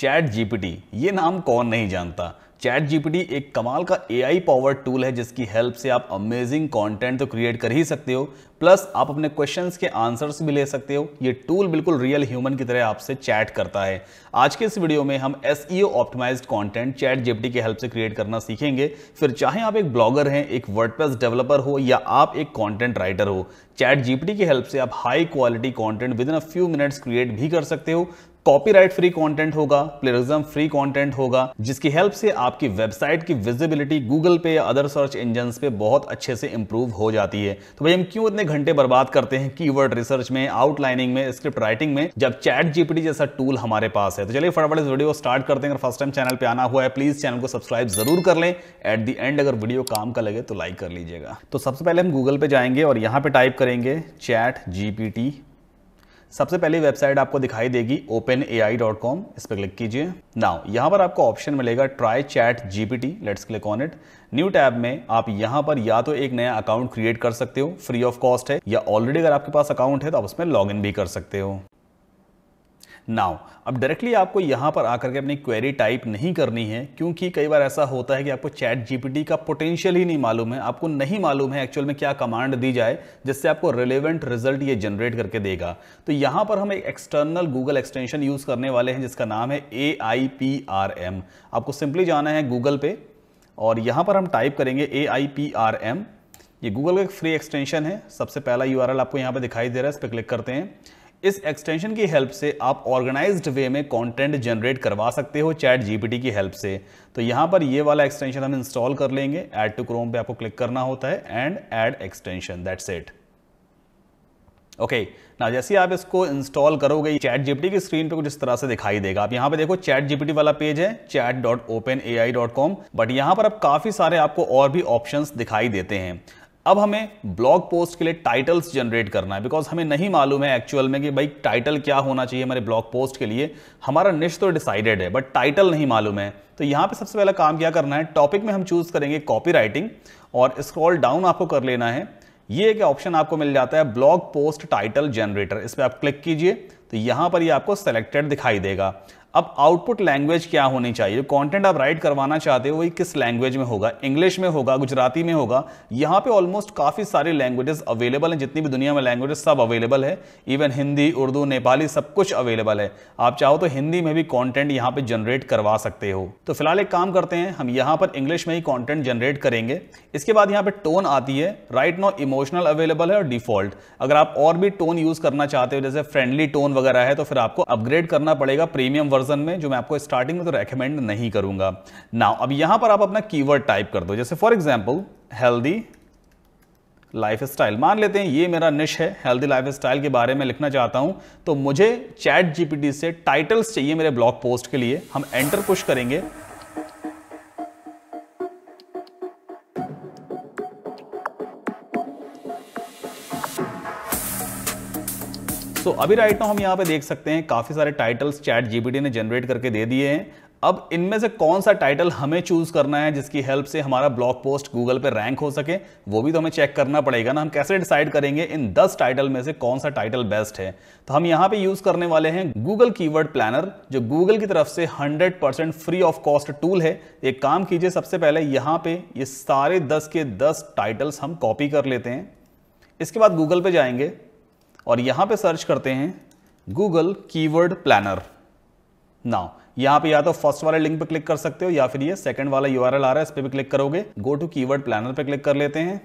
Chat GPT ये नाम कौन नहीं जानता चैट जीपीटी एक कमाल का एआई पावर टूल है जिसकी हेल्प से आप अमेजिंग कंटेंट तो क्रिएट कर ही सकते हो प्लस आप अपने क्वेश्चंस के आंसर्स भी ले सकते हो ये टूल बिल्कुल रियल ह्यूमन की तरह आपसे चैट करता है आज के इस वीडियो में हम S optimized content ChatGPT की हेल्प से क्रिएट करना सीखेंगे फिर चाहे आप एक ब्लॉगर हैं एक वर्डप्रेस डेवलपर हो या आप एक कॉन्टेंट राइटर हो चैट जीपीटी की हेल्प से आप high quality content with in a few minutes create भी कर सकते हो कॉपीराइट फ्री कंटेंट होगा प्लेरिज्म फ्री कंटेंट होगा जिसकी हेल्प से आपकी वेबसाइट की विजिबिलिटी गूगल पे या अदर सर्च इंजन पे बहुत अच्छे से इंप्रूव हो जाती है तो भाई हम क्यों इतने घंटे बर्बाद करते हैं कीवर्ड रिसर्च में आउटलाइनिंग में स्क्रिप्ट राइटिंग में जब चैट जीपीटी जैसा टूल हमारे पास है तो चलिए फटाफट इस वीडियो को स्टार्ट करते हैं अगर फर्स्ट टाइम चैनल पर आना हुआ है प्लीज चैनल को सब्सक्राइब जरूर कर लें एट दी एंड अगर वीडियो काम का लगे तो लाइक कर लीजिएगा तो सबसे पहले हम गूगल पे जाएंगे और यहाँ पे टाइप करेंगे चैट जीपीटी सबसे पहली वेबसाइट आपको दिखाई देगी open A I dot com इस पर क्लिक कीजिए नाउ यहाँ पर आपको ऑप्शन मिलेगा try chat G P T let's click on it new tab में आप यहाँ पर या तो एक नया अकाउंट क्रिएट कर सकते हो फ्री ऑफ कॉस्ट है या ऑलरेडी अगर आपके पास अकाउंट है तो आप उसमें लॉग इन भी कर सकते हो नाउ अब डायरेक्टली आपको यहां पर आकर के अपनी क्वेरी टाइप नहीं करनी है क्योंकि कई बार ऐसा होता है कि आपको चैट जीपीटी का पोटेंशियल ही नहीं मालूम है आपको नहीं मालूम है एक्चुअल में क्या कमांड दी जाए जिससे आपको रिलेवेंट रिजल्ट ये जनरेट करके देगा तो यहां पर हम एक एक्सटर्नल गूगल एक्सटेंशन यूज़ करने वाले हैं जिसका नाम है A I P R M आपको सिंपली जाना है गूगल पे और यहां पर हम टाइप करेंगे A I P R M ये गूगल का एक फ्री एक्सटेंशन है सबसे पहला यू आपको यहां पर दिखाई दे रहा है इस पर क्लिक करते हैं इस एक्सटेंशन की हेल्प से आप ऑर्गेनाइज्ड वे में कंटेंट जनरेट करवा सकते हो चैट जीपीटी की हेल्प से तो यहां पर ये वाला एक्सटेंशन हम इंस्टॉल कर लेंगे ऐड टू क्रोम पे आपको क्लिक करना होता है and add extension that's it okay ना जैसे आप इसको इंस्टॉल करोगे चैट जीपीटी की स्क्रीन पे कुछ इस तरह से दिखाई देगा आप यहां पे देखो चैट जीपीटी वाला पेज है chat dot open A I dot com but यहाँ पर अब काफी सारे आपको और भी ऑप्शंस दिखाई देते हैं अब हमें ब्लॉग पोस्ट के लिए टाइटल्स जनरेट करना है बिकॉज हमें नहीं मालूम है एक्चुअल में कि भाई टाइटल क्या होना चाहिए हमारे ब्लॉग पोस्ट के लिए हमारा निश तो डिसाइडेड है बट टाइटल नहीं मालूम है तो यहाँ पे सबसे पहला काम क्या करना है टॉपिक में हम चूज करेंगे कॉपी राइटिंग और स्क्रॉल डाउन आपको कर लेना है ये एक ऑप्शन आपको मिल जाता है ब्लॉग पोस्ट टाइटल जनरेटर इस पर आप क्लिक कीजिए तो यहाँ पर ये आपको सेलेक्टेड दिखाई देगा अब आउटपुट लैंग्वेज क्या होनी चाहिए जो कंटेंट आप राइट करवाना चाहते हो वही किस लैंग्वेज में होगा इंग्लिश में होगा गुजराती में होगा यहाँ पे ऑलमोस्ट काफ़ी सारी लैंग्वेजेस अवेलेबल हैं जितनी भी दुनिया में लैंग्वेजेस सब अवेलेबल है इवन हिंदी उर्दू नेपाली सब कुछ अवेलेबल है आप चाहो तो हिंदी में भी कॉन्टेंट यहाँ पर जनरेट करवा सकते हो तो फिलहाल एक काम करते हैं हम यहाँ पर इंग्लिश में ही कॉन्टेंट जनरेट करेंगे इसके बाद यहाँ पर टोन आती है राइट नो इमोशनल अवेलेबल है और डिफॉल्ट अगर आप और भी टोन यूज़ करना चाहते हो जैसे फ्रेंडली टोन वगैरह है तो फिर आपको अपग्रेड करना पड़ेगा प्रीमियम वर्जन में जो मैं आपको स्टार्टिंग में तो रेकमेंड नहीं करूंगा नाउ अब यहां पर आप अपना कीवर्ड टाइप कर दो जैसे for example healthy lifestyle मान लेते हैं ये मेरा निश है हेल्दी लाइफ स्टाइल के बारे में लिखना चाहता हूं तो मुझे चैट जीपीटी से टाइटल्स चाहिए मेरे ब्लॉग पोस्ट के लिए हम एंटर पुश करेंगे सो अभी राइट नाउ हम यहाँ पे देख सकते हैं काफी सारे टाइटल्स चैट जीपीटी ने जनरेट करके दे दिए हैं अब इनमें से कौन सा टाइटल हमें चूज करना है जिसकी हेल्प से हमारा ब्लॉग पोस्ट गूगल पे रैंक हो सके वो भी तो हमें चेक करना पड़ेगा ना हम कैसे डिसाइड करेंगे इन 10 टाइटल में से कौन सा टाइटल बेस्ट है तो हम यहाँ पे यूज करने वाले हैं गूगल कीवर्ड प्लानर जो गूगल की तरफ से 100% फ्री ऑफ कॉस्ट टूल है एक काम कीजिए सबसे पहले यहाँ पे ये सारे दस के दस टाइटल्स हम कॉपी कर लेते हैं इसके बाद गूगल पे जाएंगे और यहां पे सर्च करते हैं गूगल कीवर्ड प्लानर नाउ यहां पे या तो फर्स्ट वाले लिंक पे क्लिक कर सकते हो या फिर ये सेकंड वाला यू आ रहा है इस पर भी क्लिक करोगे गो टू कीवर्ड प्लानर पे क्लिक कर लेते हैं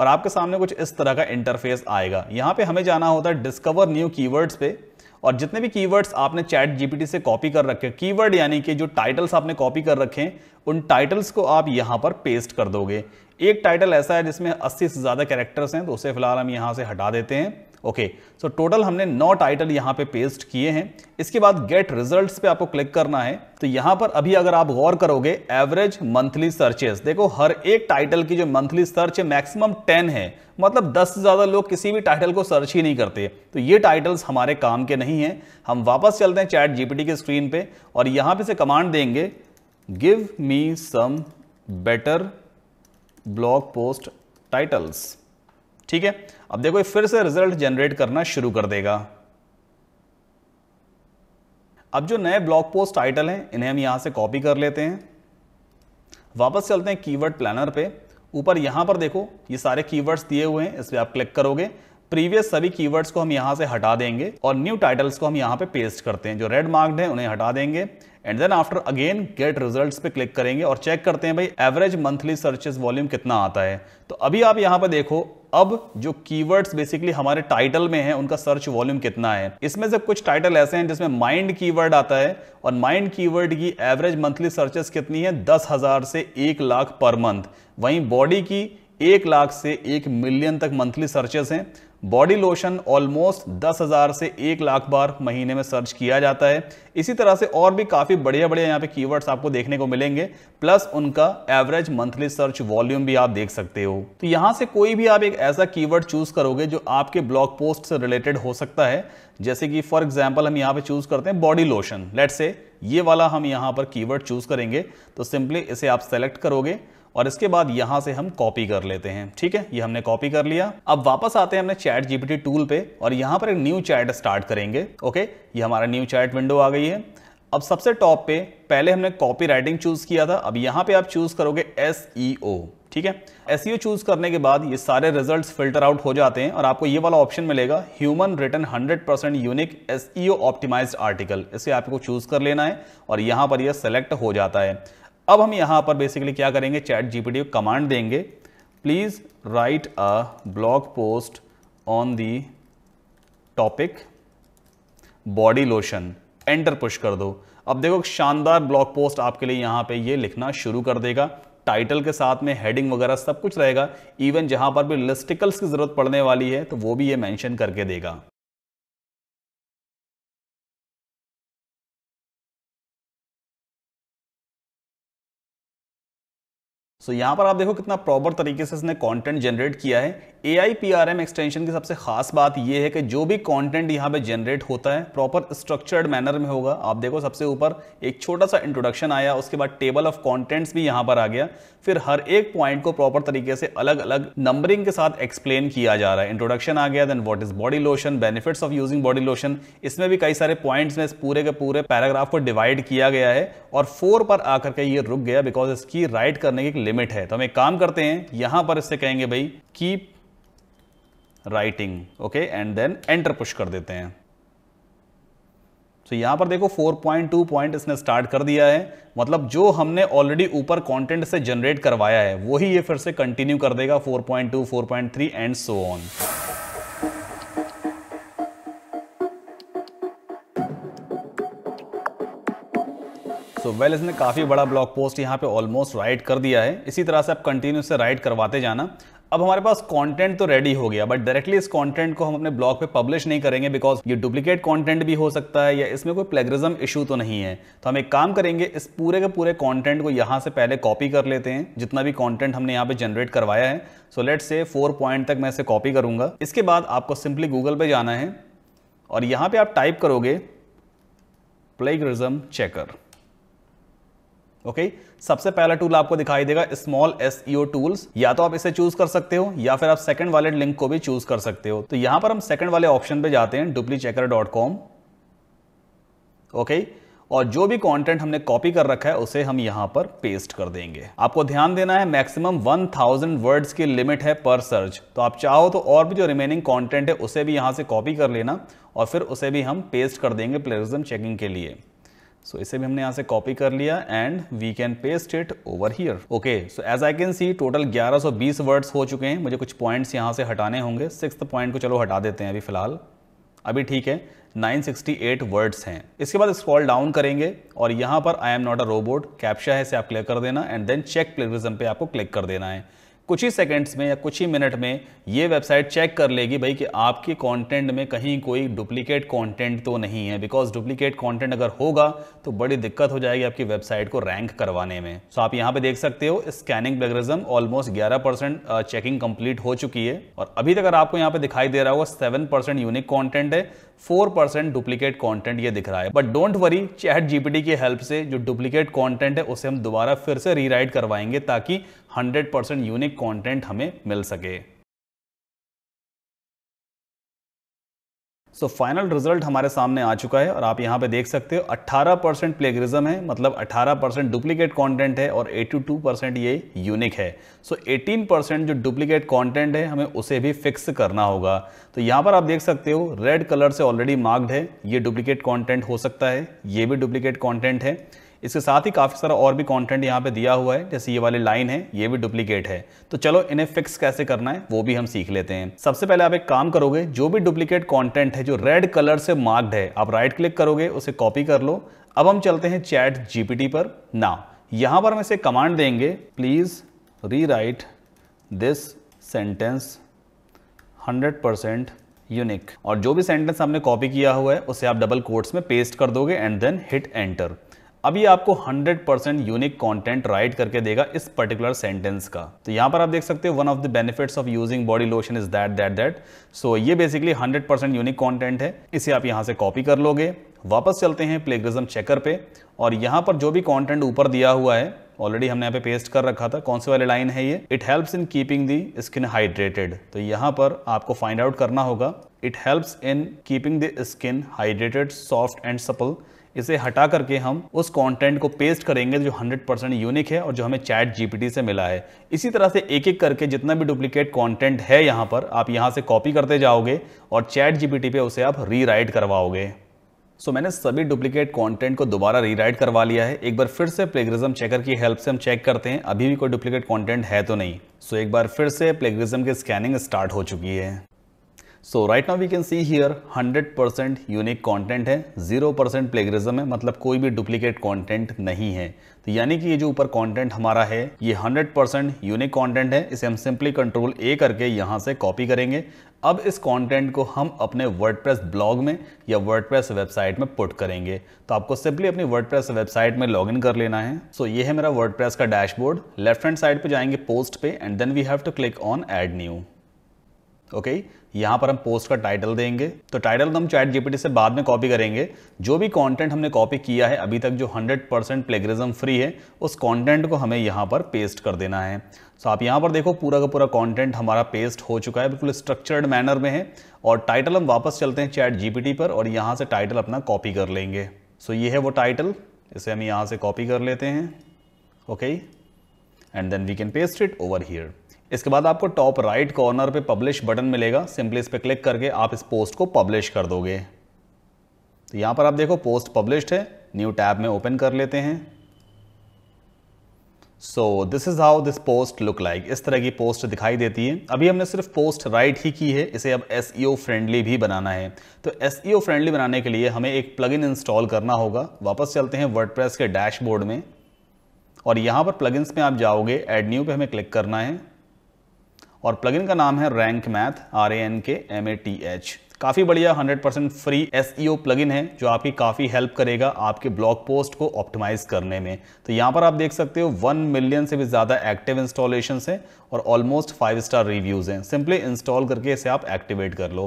और आपके सामने कुछ इस तरह का इंटरफेस आएगा यहां पे हमें जाना होता है डिस्कवर न्यू कीवर्ड्स पे और जितने भी कीवर्ड्स आपने चैट जीपीटी से कॉपी कर रखे कीवर्ड यानी कि जो टाइटल्स आपने कॉपी कर रखे उन टाइटल्स को आप यहां पर पेस्ट कर दोगे एक टाइटल ऐसा है जिसमें 80 से ज़्यादा कैरेक्टर्स हैं तो उसे फिलहाल हम यहाँ से हटा देते हैं ओके सो टोटल हमने नौ टाइटल यहाँ पे पेस्ट किए हैं इसके बाद गेट रिजल्ट्स पे आपको क्लिक करना है तो यहाँ पर अभी अगर आप गौर करोगे एवरेज मंथली सर्चेस देखो हर एक टाइटल की जो मंथली सर्च है मैक्सिमम टेन है मतलब दस से ज़्यादा लोग किसी भी टाइटल को सर्च ही नहीं करते तो ये टाइटल्स हमारे काम के नहीं हैं हम वापस चलते हैं चैट जीपीटी के स्क्रीन पर और यहाँ पर से कमांड देंगे give me some better blog post titles ठीक है अब देखो फिर से रिजल्ट जनरेट करना शुरू कर देगा अब जो नए ब्लॉग पोस्ट टाइटल हैं इन्हें हम यहां से कॉपी कर लेते हैं वापस चलते हैं कीवर्ड प्लानर पे ऊपर यहां पर देखो ये सारे कीवर्ड्स दिए हुए हैं इस पर आप क्लिक करोगे प्रीवियस सभी कीवर्ड्स को हम यहाँ से हटा देंगे और न्यू टाइटल्स को हम यहाँ पे पेस्ट करते हैं जो रेड मार्क्ड है उन्हें हटा देंगे and then after again get results पे क्लिक करेंगे और चेक करते हैं भाई एवरेज मंथली सर्चेस वॉल्यूम कितना आता है तो अभी आप यहाँ पर देखो अब जो कीवर्ड्स बेसिकली हमारे टाइटल में हैं उनका सर्च वॉल्यूम कितना है इसमें से कुछ टाइटल ऐसे हैं जिसमें माइंड कीवर्ड आता है और माइंड कीवर्ड की एवरेज मंथली सर्चेस कितनी है दस हजार से एक लाख पर मंथ वहीं बॉडी की एक लाख से एक मिलियन तक मंथली सर्चेस हैं बॉडी लोशन ऑलमोस्ट दस हज़ार से एक लाख बार महीने में सर्च किया जाता है इसी तरह से और भी काफ़ी बढ़िया बढ़िया यहाँ पे कीवर्ड्स आपको देखने को मिलेंगे प्लस उनका एवरेज मंथली सर्च वॉल्यूम भी आप देख सकते हो तो यहाँ से कोई भी आप एक ऐसा कीवर्ड चूज़ करोगे जो आपके ब्लॉग पोस्ट से रिलेटेड हो सकता है जैसे कि फॉर एग्जाम्पल हम यहाँ पर चूज़ करते हैं बॉडी लोशन लेट से ये वाला हम यहाँ पर कीवर्ड चूज़ करेंगे तो सिंपली इसे आप सेलेक्ट करोगे और इसके बाद यहां से हम कॉपी कर लेते हैं ठीक है ये हमने कॉपी कर लिया अब वापस आते हैं हमने चैट जीपीटी टूल पे और यहाँ पर एक न्यू चैट स्टार्ट करेंगे ओके ये हमारा न्यू चैट विंडो आ गई है अब सबसे टॉप पे पहले हमने कॉपी राइटिंग चूज किया था अब यहाँ पे आप चूज करोगे एस e ठीक है एस चूज e करने के बाद ये सारे रिजल्ट्स फिल्टर आउट हो जाते हैं और आपको ये वाला ऑप्शन मिलेगा human written 100% percent unique S optimize article इसे आपको चूज कर लेना है और यहाँ पर यह सेलेक्ट हो जाता है अब हम यहां पर बेसिकली क्या करेंगे चैट जीपीटी को कमांड देंगे please write a blog post on the topic body lotion enter push कर दो अब देखो शानदार ब्लॉग पोस्ट आपके लिए यहां पे ये लिखना शुरू कर देगा टाइटल के साथ में हेडिंग वगैरह सब कुछ रहेगा इवन जहां पर भी लिस्टिकल्स की ज़रूरत पड़ने वाली है तो वो भी ये मेंशन करके देगा सो so, यहाँ पर आप देखो कितना प्रॉपर तरीके से इसने कंटेंट जनरेट किया है A I P R M extension की सबसे खास बात यह है कि जो भी कंटेंट यहाँ पे जनरेट होता है प्रॉपर स्ट्रक्चर्ड मैनर में होगा आप देखो सबसे ऊपर एक छोटा सा इंट्रोडक्शन आया उसके बाद टेबल ऑफ कंटेंट्स भी यहाँ पर आ गया फिर हर एक पॉइंट को प्रॉपर तरीके से अलग अलग नंबरिंग के साथ एक्सप्लेन किया जा रहा है इंट्रोडक्शन आ गया then what is body lotion benefits of using body lotion इसमें भी कई सारे पॉइंट्स में इस पूरे के पूरे पैराग्राफ को डिवाइड किया गया है और फोर पर आकर के ये रुक गया बिकॉज इसकी राइट करने की लिमिट है तो हम एक काम करते हैं यहां पर इससे कहेंगे भाई keep writing okay and then enter push कर देते हैं तो यहां पर देखो 4.2 पॉइंट इसने स्टार्ट कर दिया है मतलब जो हमने ऑलरेडी ऊपर कंटेंट से जनरेट करवाया है वही ये फिर से कंटिन्यू कर देगा 4.2 4.3 and so on so so, well well, इसने काफ़ी बड़ा ब्लॉग पोस्ट यहाँ पे ऑलमोस्ट राइट कर दिया है इसी तरह से आप कंटिन्यू से राइट करवाते जाना अब हमारे पास कंटेंट तो रेडी हो गया बट डायरेक्टली इस कंटेंट को हम अपने ब्लॉग पे पब्लिश नहीं करेंगे बिकॉज ये डुप्लीकेट कंटेंट भी हो सकता है या इसमें कोई प्लेगरिज्म इशू तो नहीं है तो हम एक काम करेंगे इस पूरे के पूरे कॉन्टेंट को यहाँ से पहले कॉपी कर लेते हैं जितना भी कॉन्टेंट हमने यहाँ पर जनरेट करवाया है सो लेट से फोर पॉइंट तक मैं इसे कॉपी करूंगा इसके बाद आपको सिंपली गूगल पर जाना है और यहाँ पर आप टाइप करोगे प्लेगरिज्म चेकर ओके सबसे पहला टूल आपको दिखाई देगा स्मॉल एस टूल्स या तो आप इसे चूज कर सकते हो या फिर आप सेकंड वाले लिंक को भी चूज कर सकते हो तो यहां पर हम सेकंड वाले ऑप्शन पे जाते हैं duplichecker dot com okay और जो भी कंटेंट हमने कॉपी कर रखा है उसे हम यहां पर पेस्ट कर देंगे आपको ध्यान देना है मैक्सिमम 1000 वर्ड्स की लिमिट है पर सर्च तो आप चाहो तो और भी जो रिमेनिंग कंटेंट है उसे भी यहां से कॉपी कर लेना और फिर उसे भी हम पेस्ट कर देंगे प्लेरिज्म चेकिंग के लिए सो so, इसे भी हमने यहाँ से कॉपी कर लिया and we can paste it over here okay so as I can see total 1120 words हो चुके हैं मुझे कुछ पॉइंट्स यहाँ से हटाने होंगे सिक्स पॉइंट को चलो हटा देते हैं अभी फिलहाल अभी ठीक है 968 वर्ड्स हैं इसके बाद स्क्रॉल डाउन करेंगे और यहाँ पर I am not a robot captcha है इसे आप क्लिक कर देना एंड देन चेक प्लेरिज्म पे आपको क्लिक कर देना है कुछ ही सेकंड्स में या कुछ ही मिनट में ये वेबसाइट चेक कर लेगी भाई कि आपके कंटेंट में कहीं कोई डुप्लीकेट कंटेंट तो नहीं है बिकॉज डुप्लीकेट कंटेंट अगर होगा तो बड़ी दिक्कत हो जाएगी आपकी वेबसाइट को रैंक करवाने में सो so, आप यहाँ पे देख सकते हो स्कैनिंग प्लेगरिज्म ऑलमोस्ट ग्यारह चेकिंग कंप्लीट हो चुकी है और अभी तक आपको यहाँ पे दिखाई दे रहा होगा सेवन यूनिक कॉन्टेंट है फोर परसेंट डुप्लीकेट कॉन्टेंट ये दिख रहा है but don't worry ChatGPT की हेल्प से जो डुप्लीकेट कॉन्टेंट है उसे हम दोबारा फिर से रीराइट करवाएंगे ताकि हंड्रेड परसेंट यूनिक कॉन्टेंट हमें मिल सके सो फाइनल रिजल्ट हमारे सामने आ चुका है और आप यहां पे देख सकते हो 18 परसेंट प्लेगरिज्म है मतलब 18 परसेंट डुप्लीकेट कॉन्टेंट है और 82 परसेंट ये यूनिक है सो so 18 परसेंट जो डुप्लीकेट कॉन्टेंट है हमें उसे भी फिक्स करना होगा तो यहां पर आप देख सकते हो रेड कलर से ऑलरेडी मार्क्ड है ये डुप्लीकेट कॉन्टेंट हो सकता है ये भी डुप्लीकेट कॉन्टेंट है इसके साथ ही काफ़ी सारा और भी कंटेंट यहाँ पे दिया हुआ है जैसे ये वाले लाइन है ये भी डुप्लीकेट है तो चलो इन्हें फिक्स कैसे करना है वो भी हम सीख लेते हैं सबसे पहले आप एक काम करोगे जो भी डुप्लीकेट कॉन्टेंट है जो रेड कलर से मार्क्ड है आप राइट क्लिक करोगे उसे कॉपी कर लो अब हम चलते हैं चैट जी पर ना यहाँ पर हम इसे कमांड देंगे please write this sentence 100 percent unique और जो भी सेंटेंस आपने कॉपी किया हुआ है उसे आप डबल कोट्स में पेस्ट कर दोगे एंड देन हिट एंटर अभी आपको 100 परसेंट यूनिक कॉन्टेंट राइट करके देगा इस पर्टिकुलर सेंटेंस का तो यहां पर आप देख सकते हो one of the benefits of using body lotion is that that that so ये बेसिकली 100 परसेंट यूनिक कॉन्टेंट है इसे आप यहाँ से कॉपी कर लोगे वापस चलते हैं प्लेग्रिज्म चेकर पे और यहां पर जो भी कॉन्टेंट ऊपर दिया हुआ है ऑलरेडी हमने यहाँ पे पेस्ट कर रखा था कौन से वाले लाइन है ये it helps in keeping the skin hydrated तो यहां पर आपको फाइंड आउट करना होगा it helps in keeping the skin hydrated soft and supple इसे हटा करके हम उस कंटेंट को पेस्ट करेंगे जो 100 परसेंट यूनिक है और जो हमें चैट जीपीटी से मिला है इसी तरह से एक एक करके जितना भी डुप्लीकेट कंटेंट है यहाँ पर आप यहाँ से कॉपी करते जाओगे और चैट जीपीटी पे उसे आप रीराइट करवाओगे सो so, मैंने सभी डुप्लीकेट कंटेंट को दोबारा रीराइट करवा लिया है एक बार फिर से प्लेग्रिज्म चेकर की हेल्प से हम चेक करते हैं अभी भी कोई डुप्लीकेट कंटेंट है तो नहीं सो so, एक बार फिर से प्लेग्रिज्म की स्कैनिंग स्टार्ट हो चुकी है so right now we can see here 100% unique content है 0% प्लेगरिज्म है मतलब कोई भी डुप्लीकेट कॉन्टेंट नहीं है तो यानी कि ये जो ऊपर कॉन्टेंट हमारा है ये 100% यूनिक कॉन्टेंट है इसे हम सिंपली कंट्रोल ए करके यहाँ से कॉपी करेंगे अब इस कंटेंट को हम अपने वर्डप्रेस ब्लॉग में या वर्डप्रेस वेबसाइट में पुट करेंगे तो आपको सिंपली अपनी वर्डप्रेस वेबसाइट में लॉगिन कर लेना है सो so, ये है मेरा वर्डप्रेस का डैशबोर्ड लेफ्ट हैंड साइड पे जाएंगे पोस्ट पे and then we have to click on add new okay यहां यहाँ पर हम पोस्ट का टाइटल देंगे तो टाइटल तो हम चैट जीपीटी से बाद में कॉपी करेंगे जो भी कंटेंट हमने कॉपी किया है अभी तक जो 100 परसेंट प्लेगरिज्म फ्री है उस कंटेंट को हमें यहाँ पर पेस्ट कर देना है तो आप यहाँ पर देखो पूरा का पूरा कंटेंट हमारा पेस्ट हो चुका है बिल्कुल स्ट्रक्चर्ड मैनर में है और टाइटल हम वापस चलते हैं चैट जी पर और यहाँ से टाइटल अपना कॉपी कर लेंगे सो ये है वो टाइटल इसे हम यहाँ से कॉपी कर लेते हैं okay and then we can paste it over here इसके बाद आपको टॉप राइट कॉर्नर पे पब्लिश बटन मिलेगा सिंपली इस पर क्लिक करके आप इस पोस्ट को पब्लिश कर दोगे तो यहाँ पर आप देखो पोस्ट पब्लिश्ड है न्यू टैब में ओपन कर लेते हैं so this is how this post look like इस तरह की पोस्ट दिखाई देती है अभी हमने सिर्फ पोस्ट राइट ही की है इसे अब एस फ्रेंडली e भी बनाना है तो एस फ्रेंडली e बनाने के लिए हमें एक प्लग इंस्टॉल करना होगा वापस चलते हैं वर्ड के डैशबोर्ड में और यहाँ पर प्लगइन्स में आप जाओगे एड न्यू पे हमें क्लिक करना है और प्लगइन का नाम है rank math R A N K M A T H काफ़ी बढ़िया 100% फ्री एस प्लगइन है जो आपकी काफ़ी हेल्प करेगा आपके ब्लॉग पोस्ट को ऑप्टिमाइज करने में तो यहाँ पर आप देख सकते हो 1 मिलियन से भी ज़्यादा एक्टिव इंस्टॉलेशन हैं और ऑलमोस्ट फाइव स्टार रिव्यूज़ हैं सिंपली इंस्टॉल करके इसे आप एक्टिवेट कर लो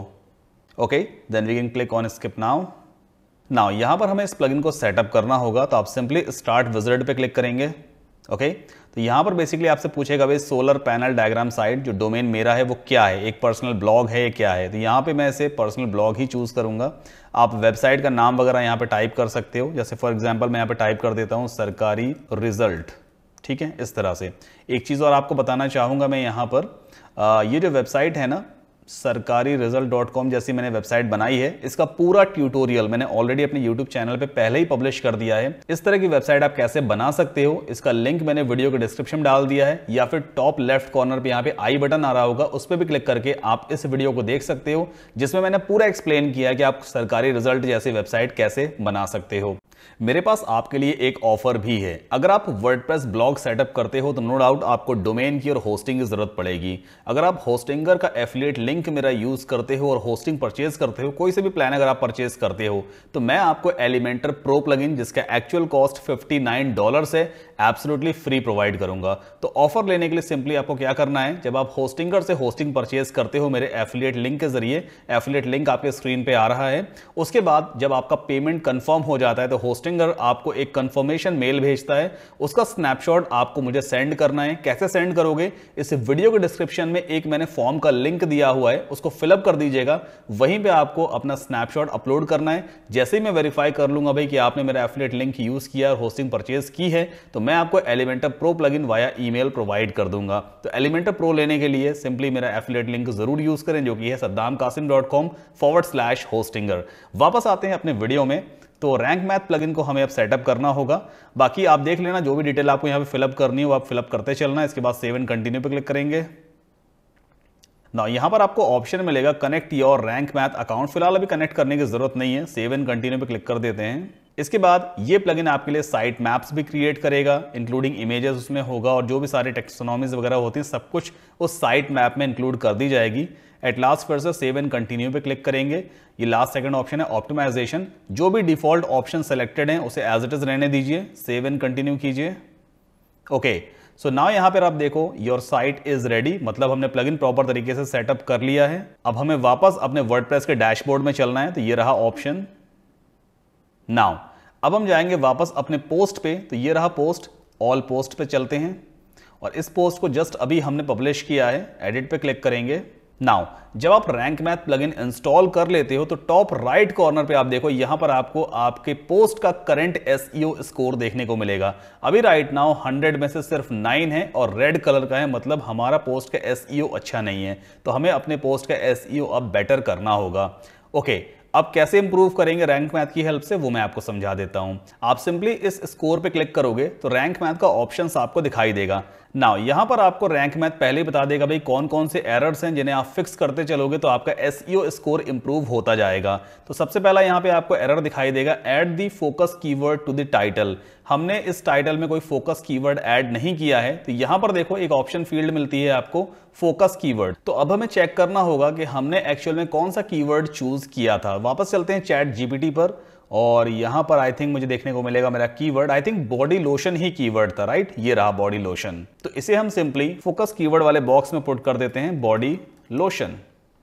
okay then we can click on skip now now यहाँ पर हमें इस प्लगिन को सेटअप करना होगा तो आप सिंपली स्टार्ट विजिट पर क्लिक करेंगे ओके okay? तो यहाँ पर बेसिकली आपसे पूछेगा भाई सोलर पैनल डायग्राम साइट जो डोमेन मेरा है वो क्या है एक पर्सनल ब्लॉग है क्या है तो यहाँ पे मैं इसे पर्सनल ब्लॉग ही चूज़ करूँगा आप वेबसाइट का नाम वगैरह यहाँ पे टाइप कर सकते हो जैसे फॉर एग्जाम्पल मैं यहाँ पे टाइप कर देता हूँ सरकारी रिजल्ट ठीक है इस तरह से एक चीज़ और आपको बताना चाहूँगा मैं यहाँ पर आ, ये जो वेबसाइट है ना सरकारी रिजल्ट डॉट कॉम जैसी मैंने वेबसाइट बनाई है इसका पूरा ट्यूटोरियल मैंने ऑलरेडी अपने यूट्यूब चैनल पे पहले ही पब्लिश कर दिया है इस तरह की वेबसाइट आप कैसे बना सकते हो इसका लिंक मैंने वीडियो के डिस्क्रिप्शन डाल दिया है या फिर टॉप लेफ्ट कॉर्नर पे यहाँ पे आई बटन आ रहा होगा उस पर भी क्लिक करके आप इस वीडियो को देख सकते हो जिसमें मैंने पूरा एक्सप्लेन किया है कि आप सरकारी रिजल्ट जैसी वेबसाइट कैसे बना सकते हो मेरे पास आपके लिए एक ऑफर भी है अगर आप वर्डप्रेस ब्लॉग सेटअप करते हो तो नो डाउट आपको डोमेन की और होस्टिंग की ज़रूरत पड़ेगी अगर आप होस्टिंगर का एफिलिएट लिंक मेरा यूज़ करते हो और होस्टिंग परचेज करते हो कोई से भी प्लान अगर आप परचेज करते हो तो मैं आपको एलिमेंटर प्रो प्लगइन जिसका actual cost fifty nine dollar है एब्सोलूटली फ्री प्रोवाइड करूंगा तो ऑफर लेने के लिए सिंपली आपको क्या करना है जब आप होस्टिंगर से होस्टिंग परचेज करते हो मेरे एफिलिएट लिंक के जरिए एफिलिएट लिंक आपके स्क्रीन पर आ रहा है उसके बाद जब आपका पेमेंट कन्फर्म हो जाता है तो होस्टिंगर आपको एक कंफर्मेशन मेल भेजता है उसका स्नैपशॉट आपको मुझे सेंड करना है कैसे सेंड करोगे इस वीडियो के डिस्क्रिप्शन में एक मैंने फॉर्म का लिंक दिया हुआ है उसको फिलअप कर दीजिएगा वहीं पर आपको अपना स्नैपशॉट अपलोड करना है जैसे ही मैं वेरीफाई कर लूंगा भाई कि आपने मेरा एफिलेट लिंक यूज किया और होस्टिंग परचेज की है तो मैं आपको Elementor pro plugin via e provide कर दूंगा तो एलिमेंटर प्रो लेने के लिए सिंपली मेरा एफिलेट लिंक जरूर यूज करें जो कि है Saddam Qasim dot com forward slash Hostinger वापस आते हैं अपने वीडियो में तो रैंक मैथ प्लगइन को हमें अब सेटअप करना होगा बाकी आप देख लेना जो भी डिटेल आपको यहाँ पे फिलअप करनी हो आप फिलअप करते चलना इसके बाद सेव एंड कंटिन्यू पे क्लिक करेंगे ना यहाँ पर आपको ऑप्शन मिलेगा connect your rank math account फिलहाल अभी कनेक्ट करने की जरूरत नहीं है सेव एंड कंटिन्यू पे क्लिक कर देते हैं इसके बाद ये प्लगइन आपके लिए साइट मैप्स भी क्रिएट करेगा इंक्लूडिंग इमेजेस उसमें होगा और जो भी सारे टेक्सोनॉमीज वगैरह होती हैं सब कुछ उस साइट मैप में इंक्लूड कर दी जाएगी एट लास्ट फिर से सेव एंड कंटिन्यू पे क्लिक करेंगे ये लास्ट सेकंड ऑप्शन है ऑप्टिमाइजेशन जो भी डिफॉल्ट ऑप्शन सेलेक्टेड है उसे एज इट इज रहने दीजिए सेव एंड कंटिन्यू कीजिए ओके सो नाउ यहाँ पर आप देखो योर साइट इज रेडी मतलब हमने प्लग इन प्रॉपर तरीके से सेटअप कर लिया है अब हमें वापस अपने वर्ड के डैशबोर्ड में चलना है तो ये रहा ऑप्शन नाउ अब हम जाएंगे वापस अपने पोस्ट पे तो ये रहा पोस्ट ऑल पोस्ट पे चलते हैं और इस पोस्ट को जस्ट अभी हमने पब्लिश किया है एडिट पे क्लिक करेंगे नाउ जब आप रैंक मैथ प्लगइन इंस्टॉल कर लेते हो तो टॉप राइट कॉर्नर पे आप देखो यहां पर आपको आपके पोस्ट का करंट एस स्कोर देखने को मिलेगा अभी राइट नाउ 100 में से सिर्फ 9 है और रेड कलर का है मतलब हमारा पोस्ट का एस e अच्छा नहीं है तो हमें अपने पोस्ट का एस e अब बेटर करना होगा ओके okay, अब कैसे इंप्रूव करेंगे रैंक मैथ की हेल्प से वो मैं आपको समझा देता हूं आप सिंपली इस स्कोर पे क्लिक करोगे तो रैंक मैथ का ऑप्शन आपको दिखाई देगा नाउ यहां पर आपको रैंक मैथ पहले बता देगा भाई कौन कौन से एरर्स हैं जिन्हें आप फिक्स करते चलोगे तो आपका एस स्कोर इंप्रूव होता जाएगा तो सबसे पहला यहां पे आपको एरर दिखाई देगा add the focus keyword to the title हमने इस टाइटल में कोई फोकस कीवर्ड ऐड नहीं किया है तो यहां पर देखो एक ऑप्शन फील्ड मिलती है आपको फोकस कीवर्ड तो अब हमें चेक करना होगा कि हमने एक्चुअल में कौन सा कीवर्ड चूज किया था वापस चलते हैं चैट जीपीटी पर और यहां पर आई थिंक मुझे देखने को मिलेगा मेरा keyword I think body lotion ही कीवर्ड था राइट ये रहा बॉडी लोशन तो इसे हम सिंपली फोकस कीवर्ड वाले बॉक्स में पुट कर देते हैं बॉडी लोशन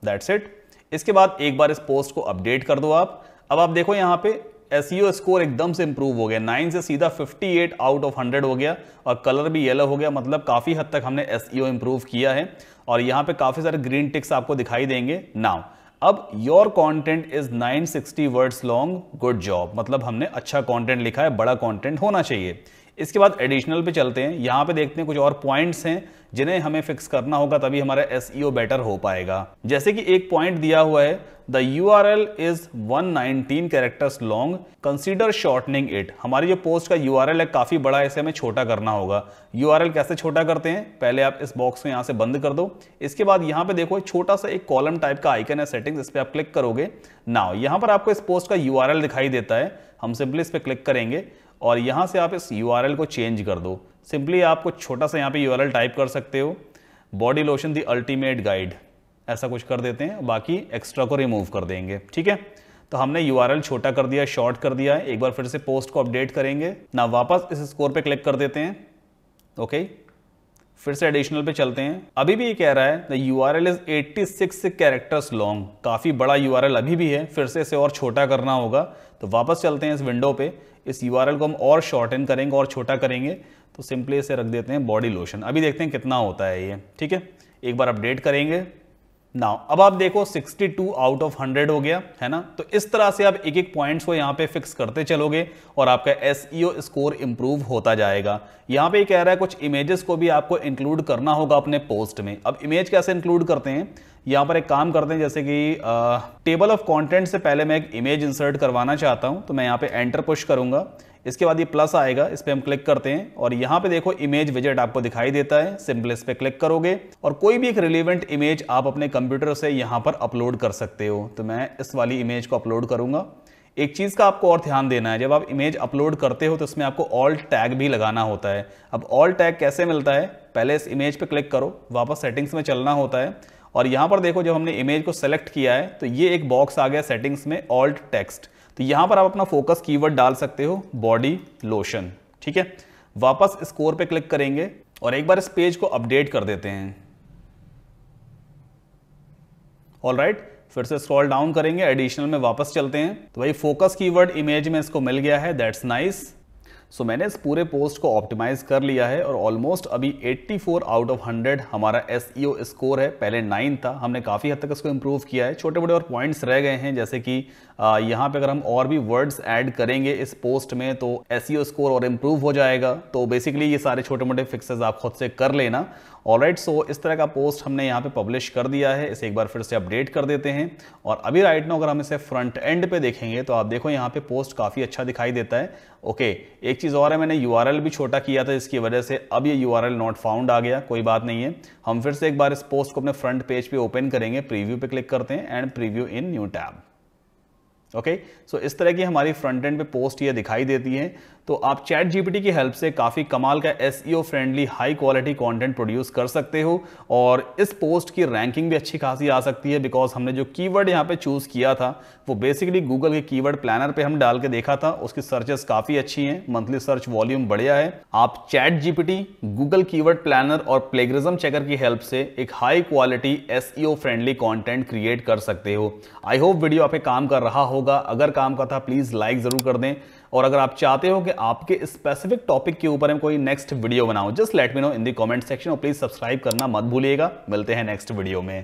दैट्स इट इसके बाद एक बार इस पोस्ट को अपडेट कर दो आप अब आप देखो यहां पे एसईओ स्कोर e एकदम से इंप्रूव हो गया नाइन से सीधा 58 आउट ऑफ 100 हो गया और कलर भी येलो हो गया मतलब काफ़ी हद तक हमने एसईओ इंप्रूव e किया है और यहाँ पे काफ़ी सारे ग्रीन टिक्स आपको दिखाई देंगे नाउ अब your content is 960 words long good job मतलब हमने अच्छा कॉन्टेंट लिखा है बड़ा कॉन्टेंट होना चाहिए इसके बाद एडिशनल पे चलते हैं यहाँ पे देखते हैं कुछ और पॉइंट्स हैं जिन्हें हमें फिक्स करना होगा तभी हमारा एस बेटर e हो पाएगा जैसे कि एक पॉइंट दिया हुआ है the U R L is one nineteen characters long consider shortening it हमारी जो पोस्ट का यू आर एल है काफ़ी बड़ा है इसे हमें छोटा करना होगा यू आर एल कैसे छोटा करते हैं पहले आप इस बॉक्स को यहाँ से बंद कर दो इसके बाद यहाँ पे देखो छोटा सा एक कॉलम टाइप का आइकन है सेटिंग इस पर आप क्लिक करोगे ना यहाँ पर आपको इस पोस्ट का यू आर एल दिखाई देता है हम सिंपली इस पर क्लिक करेंगे और यहाँ से आप इस यू को चेंज कर दो सिंपली आप कुछ छोटा सा यहाँ पे यू टाइप कर सकते हो body lotion the ultimate guide ऐसा कुछ कर देते हैं बाकी एक्स्ट्रा को रिमूव कर देंगे ठीक है तो हमने यू छोटा कर दिया शॉर्ट कर दिया है एक बार फिर से पोस्ट को अपडेट करेंगे ना वापस इस स्कोर पे क्लिक कर देते हैं ओके फिर से एडिशनल पे चलते हैं अभी भी ये कह रहा है the U R L is eighty six characters long काफ़ी बड़ा यू आर एल अभी भी है फिर से इसे और छोटा करना होगा तो वापस चलते हैं इस विंडो पे इस यू को हम और शॉर्टन करेंगे और छोटा करेंगे तो सिंपली इसे रख देते हैं बॉडी लोशन अभी देखते हैं कितना होता है ये ठीक है एक बार अपडेट करेंगे नाउ अब आप देखो 62 आउट ऑफ 100 हो गया है ना तो इस तरह से आप एक एक पॉइंट्स को यहाँ पे फिक्स करते चलोगे और आपका एस स्कोर इंप्रूव होता जाएगा यहाँ पे कह रहा है कुछ इमेजेस को भी आपको इंक्लूड करना होगा अपने पोस्ट में अब इमेज कैसे इंक्लूड करते हैं यहाँ पर एक काम करते हैं जैसे कि टेबल ऑफ कॉन्टेंट से पहले मैं एक इमेज इंसर्ट करवाना चाहता हूँ तो मैं यहाँ पे एंटर पुश करूंगा इसके बाद ये प्लस आएगा इस पर हम क्लिक करते हैं और यहाँ पे देखो इमेज विजेट आपको दिखाई देता है सिंपल इस पर क्लिक करोगे और कोई भी एक रिलेवेंट इमेज आप अपने कंप्यूटर से यहाँ पर अपलोड कर सकते हो तो मैं इस वाली इमेज को अपलोड करूँगा एक चीज़ का आपको और ध्यान देना है जब आप इमेज अपलोड करते हो तो इसमें आपको ऑल टैग भी लगाना होता है अब ऑल टैग कैसे मिलता है पहले इस इमेज पर क्लिक करो वापस सेटिंग्स में चलना होता है और यहाँ पर देखो जब हमने इमेज को सेलेक्ट किया है तो ये एक बॉक्स आ गया सेटिंग्स में ऑल्ट टेक्स्ट तो यहां पर आप अपना फोकस कीवर्ड डाल सकते हो बॉडी लोशन ठीक है वापस स्कोर पे क्लिक करेंगे और एक बार इस पेज को अपडेट कर देते हैं ऑल राइट right, फिर से स्क्रॉल डाउन करेंगे एडिशनल में वापस चलते हैं तो भाई फोकस कीवर्ड इमेज में इसको मिल गया है दैट्स नाइस nice. सो मैंने इस पूरे पोस्ट को ऑप्टिमाइज कर लिया है और ऑलमोस्ट अभी 84 आउट ऑफ 100 हमारा एस स्कोर e है पहले 9 था हमने काफ़ी हद तक इसको इम्प्रूव किया है छोटे मोटे और पॉइंट्स रह गए हैं जैसे कि यहाँ पे अगर हम और भी वर्ड्स ऐड करेंगे इस पोस्ट में तो एस स्कोर e और इम्प्रूव हो जाएगा तो बेसिकली ये सारे छोटे मोटे फिक्सेज आप खुद से कर लेना ऑल राइट सो इस तरह का पोस्ट हमने यहाँ पे पब्लिश कर दिया है इसे एक बार फिर से अपडेट कर देते हैं और अभी राइट नो अगर हम इसे फ्रंट एंड पे देखेंगे तो आप देखो यहाँ पे पोस्ट काफ़ी अच्छा दिखाई देता है ओके okay, एक चीज़ और है मैंने यू भी छोटा किया था जिसकी वजह से अब ये यू नॉट फाउंड आ गया कोई बात नहीं है हम फिर से एक बार इस पोस्ट को अपने फ्रंट पेज पर पे ओपन करेंगे प्रीव्यू पे क्लिक करते हैं and preview in new tab okay okay? So so, इस तरह की हमारी फ्रंट एंड पे पोस्ट ये दिखाई देती है तो आप चैट जीपीटी की हेल्प से काफ़ी कमाल का S friendly high quality content produce कर सकते हो और इस पोस्ट की रैंकिंग भी अच्छी खासी आ सकती है बिकॉज हमने जो कीवर्ड यहाँ पे चूज़ किया था वो बेसिकली गूगल के कीवर्ड प्लानर पे हम डाल के देखा था उसकी सर्चेस काफ़ी अच्छी हैं मंथली सर्च वॉल्यूम बढ़िया है आप चैट जीपीटी गूगल की प्लानर और प्लेग्रिज्म चेकर की हेल्प से एक high quality S friendly content create कर सकते हो आई होप वीडियो आप काम कर रहा हो होगा अगर काम का था प्लीज़ लाइक ज़रूर कर दें और अगर आप चाहते हो कि आपके स्पेसिफिक टॉपिक के ऊपर हम कोई नेक्स्ट वीडियो बनाओ just let me know in the comment section और प्लीज़ सब्सक्राइब करना मत भूलिएगा मिलते हैं नेक्स्ट वीडियो में